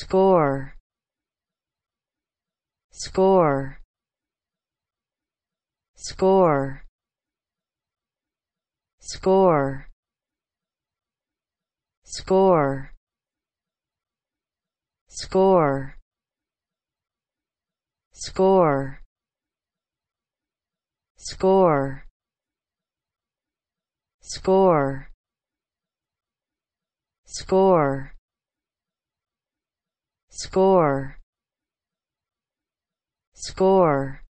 score score score score score score score score score score score score